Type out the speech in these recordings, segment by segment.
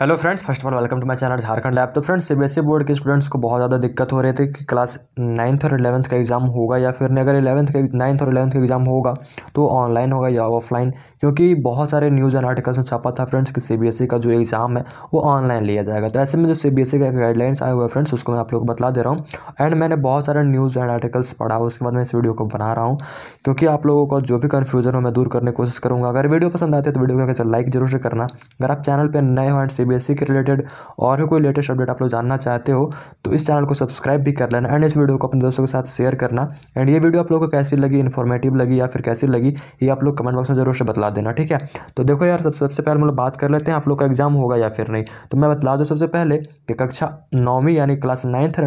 Hello friends first of all welcome to my channel Jharkhand lab तो friends CBSE board के students को बहुत ज़्यादा दिक्कत हो रही थी कि क्लास नाइन्थ और इलेवंथ का एग्ज़ाम होगा या फिर अगर इलेवंथ का नाइन्थ और इलेवंथ का एग्ज़ाम होगा तो ऑनलाइन होगा या ऑफलाइन क्योंकि बहुत सारे न्यूज़ एंड आर्टिकल्स में छापा था फ्रेंड्स कि सी e का जो एग्ज़ाम है वो ऑनलाइन लिया जाएगा तो ऐसे में जो सी e का गाइडलाइंस आए हुए फ्रेंड्स उसको मैं आप लोग को बता दे रहा हूँ एंड मैंने बहुत सारे न्यूज़ एंड आर्टिकल्स पढ़ा उसके बाद मैं इस वीडियो को बना रहा हूँ क्योंकि आप लोगों का जो भी कन्फ्यूजन हो मैं दूर करने की कोशिश करूँगा अगर वीडियो पसंद आती है तो वीडियो को लाइक जरूर से करना अगर आप चैनल पर नए हो एंड सी के रिलेटेड और भी कोई लेटेस्ट अपडेट आप लोग जानना चाहते हो तो इस चैनल को सब्सक्राइब भी कर लेना एंड इस वीडियो को अपने दोस्तों के साथ शेयर करना एंड ये वीडियो आप लोगों को कैसी लगी इन्फॉर्मेटिव लगी या फिर कैसी लगी ये आप लोग कमेंट बॉक्स में जरूर से बता देना ठीक है तो देखो यार सबसे सबसे पहले मतलब बात कर लेते हैं आप लोग का एग्जाम होगा या फिर नहीं तो मैं बतला दूँ सबसे पहले कि कक्षा नौवीं यानी क्लास नाइन्थ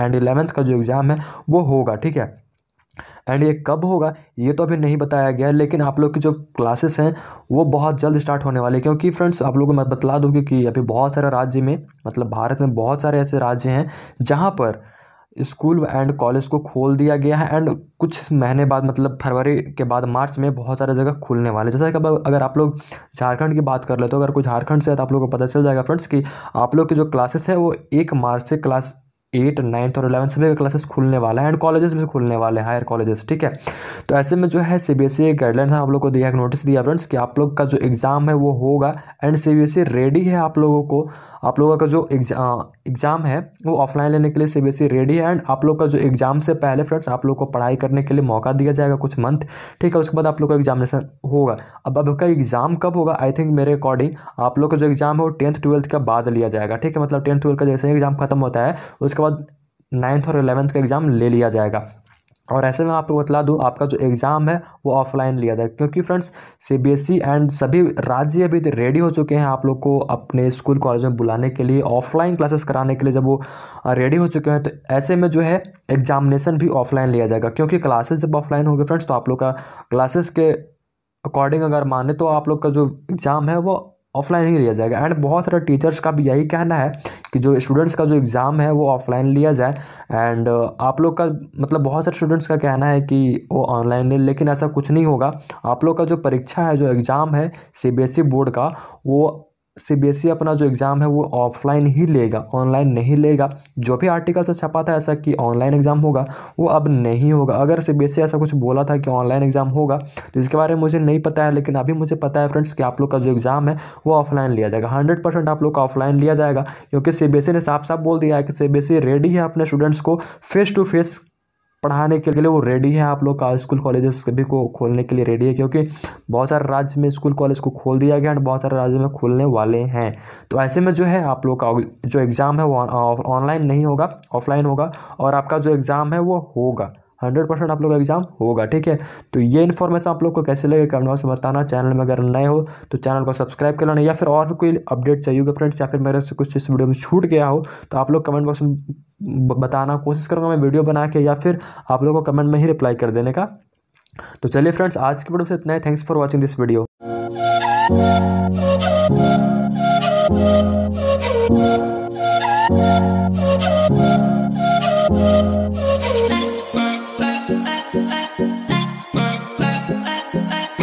एंड एलेवंथ का जो एग्ज़ाम है वो होगा ठीक है एंड ये कब होगा ये तो अभी नहीं बताया गया है लेकिन आप लोग की जो क्लासेस हैं वो बहुत जल्द स्टार्ट होने वाले क्योंकि फ्रेंड्स आप लोगों को मैं बतला दूँ क्योंकि अभी बहुत सारे राज्य में मतलब भारत में बहुत सारे ऐसे राज्य हैं जहाँ पर स्कूल एंड कॉलेज को खोल दिया गया है एंड कुछ महीने बाद मतलब फरवरी के बाद मार्च में बहुत सारे जगह खुलने वाले जैसा कि अगर आप लोग झारखंड की बात कर ले तो अगर कोई झारखंड से है तो आप लोग को पता चल जाएगा फ्रेंड्स कि आप लोग की जो क्लासेस हैं वो एक मार्च से क्लास एट नाइन्थ और इलेवंथ सभी का क्लासेस खुलने वाला है एंड कॉलेजेस भी खुलने वाले हैं हायर कॉलेजेस ठीक है तो ऐसे में जो है C B S E guideline आप लोग को दिया है नोटिस दिया फ्रेंड्स कि आप लोग का जो एग्ज़ाम है वो होगा and C B S E ready है आप लोगों को आप लोगों का जो एग्ज़ाम है वो ऑफलाइन लेने के लिए C B S E ready है एंड आप लोग का जो एग्ज़ाम से पहले फ्रेंड्स आप लोग को पढ़ाई करने के लिए मौका दिया जाएगा कुछ मंथ ठीक है उसके बाद आप लोग का एग्जामिनेशन होगा अब अब का एग्ज़ाम कब होगा आई थिंक मेरे अकॉर्डिंग आप लोग का जो एग्ज़ाम है वो टेंथ ट्वेल्थ का बाद लिया जाएगा ठीक है मतलब टेंथ ट्वेल्थ का जैसे ही एग्ज़ाम खत्म होता है उसके बाद नाइन्थ और एलेवंथ का एग्ज़ाम ले लिया जाएगा और ऐसे में आपको बतला दूँ आपका जो एग्ज़ाम है वो ऑफलाइन लिया जाए क्योंकि फ्रेंड्स सीबीएसई एंड सभी राज्य अभी रेडी तो हो चुके हैं आप लोग को अपने स्कूल कॉलेज में बुलाने के लिए ऑफलाइन क्लासेस कराने के लिए जब वो रेडी हो चुके हैं तो ऐसे में जो है एग्जामिनेशन भी ऑफलाइन लिया जाएगा क्योंकि क्लासेस जब ऑफलाइन होगी फ्रेंड्स तो आप लोग का क्लासेस के अकॉर्डिंग अगर माने तो आप लोग का जो एग्ज़ाम है वो ऑफलाइन ही लिया जाएगा एंड बहुत सारे टीचर्स का भी यही कहना है कि जो स्टूडेंट्स का जो एग्ज़ाम है वो ऑफलाइन लिया जाए एंड uh, आप लोग का मतलब बहुत सारे स्टूडेंट्स का कहना है कि वो ऑनलाइन ले लेकिन ऐसा कुछ नहीं होगा आप लोग का जो परीक्षा है जो एग्ज़ाम है सी बोर्ड e का वो सीबीएसई e अपना जो एग्ज़ाम है वो ऑफलाइन ही लेगा ऑनलाइन नहीं लेगा जो भी आर्टिकल से छपा था ऐसा कि ऑनलाइन एग्ज़ाम होगा वो अब नहीं होगा अगर सीबीएसई e ऐसा कुछ बोला था कि ऑनलाइन एग्ज़ाम होगा तो इसके बारे में मुझे नहीं पता है लेकिन अभी मुझे पता है फ्रेंड्स कि आप लोग का जो एग्ज़ाम है वो ऑफलाइन लिया जाएगा हंड्रेड परसेंट आप लोग का ऑफलाइन लिया जाएगा क्योंकि सी e ने साफ साफ बोल दिया है कि सी रेडी है अपने स्टूडेंट्स को फेस टू फेस पढ़ाने के लिए वो रेडी है आप लोग का स्कूल कॉलेजेस सभी को खोलने के लिए रेडी है क्योंकि बहुत सारे राज्य में स्कूल कॉलेज को खोल दिया गया एंड बहुत सारे राज्य में खोलने वाले हैं तो ऐसे में जो है आप लोग का जो एग्ज़ाम है वो ऑनलाइन नहीं होगा ऑफलाइन होगा और आपका जो एग्ज़ाम है वो होगा हंड्रेड परसेंट आप लोग का एग्जाम होगा ठीक है तो ये इन्फॉर्मेशन आप लोग को कैसे लगे कमेंट बॉक्स में बताना चैनल में अगर नए हो तो चैनल को सब्सक्राइब कर लेना या फिर और भी कोई अपडेट चाहिए होगा फ्रेंड्स या फिर मेरे से कुछ इस वीडियो में छूट गया हो तो आप लोग कमेंट बॉक्स में बताना कोशिश करूँगा मैं वीडियो बना के या फिर आप लोग को कमेंट में ही रिप्लाई कर देने का तो चलिए फ्रेंड्स आज की वीडियो से इतना ही thanks for watching this video back.